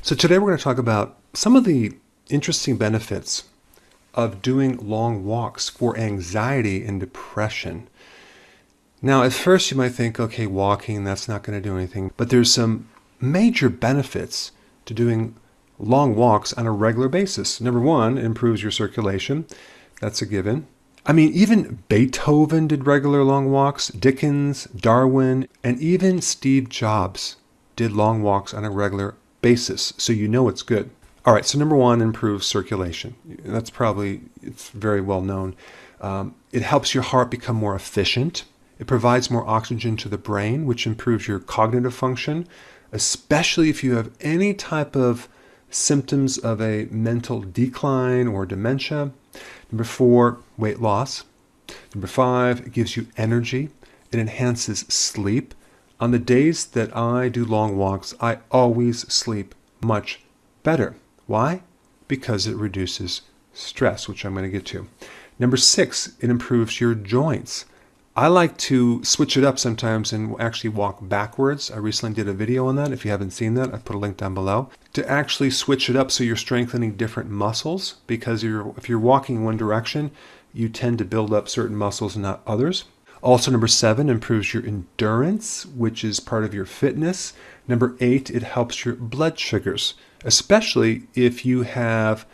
So, today we're going to talk about some of the interesting benefits of doing long walks for anxiety and depression. Now, at first, you might think, okay, walking, that's not going to do anything. But there's some major benefits to doing long walks on a regular basis. Number one, improves your circulation. That's a given. I mean, even Beethoven did regular long walks, Dickens, Darwin, and even Steve Jobs did long walks on a regular basis, so you know it's good. All right, so number one, improves circulation. That's probably, it's very well known. Um, it helps your heart become more efficient. It provides more oxygen to the brain, which improves your cognitive function, especially if you have any type of symptoms of a mental decline or dementia. Number four, weight loss. Number five, it gives you energy. It enhances sleep. On the days that I do long walks, I always sleep much better. Why? Because it reduces stress, which I'm going to get to. Number six, it improves your joints. I like to switch it up sometimes and actually walk backwards. I recently did a video on that. If you haven't seen that, I put a link down below. To actually switch it up so you're strengthening different muscles because you're, if you're walking one direction, you tend to build up certain muscles and not others. Also, number seven improves your endurance, which is part of your fitness. Number eight, it helps your blood sugars, especially if you have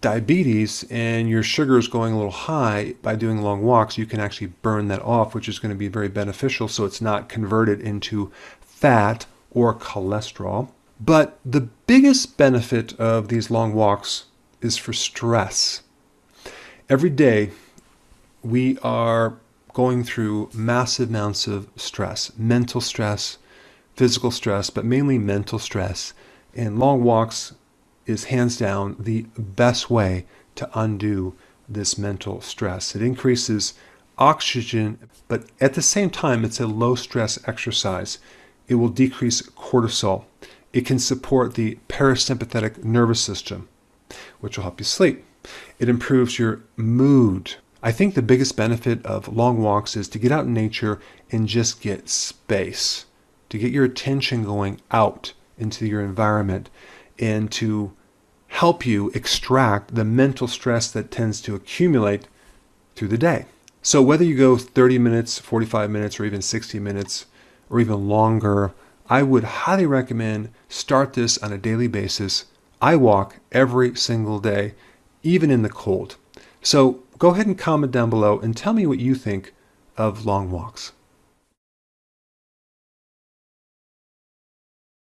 diabetes and your sugar is going a little high by doing long walks you can actually burn that off which is going to be very beneficial so it's not converted into fat or cholesterol but the biggest benefit of these long walks is for stress every day we are going through massive amounts of stress, mental stress, physical stress, but mainly mental stress. And long walks is hands down the best way to undo this mental stress. It increases oxygen, but at the same time, it's a low stress exercise. It will decrease cortisol. It can support the parasympathetic nervous system, which will help you sleep. It improves your mood. I think the biggest benefit of long walks is to get out in nature and just get space, to get your attention going out into your environment and to help you extract the mental stress that tends to accumulate through the day. So, whether you go 30 minutes, 45 minutes, or even 60 minutes, or even longer, I would highly recommend start this on a daily basis. I walk every single day, even in the cold. So, go ahead and comment down below and tell me what you think of long walks.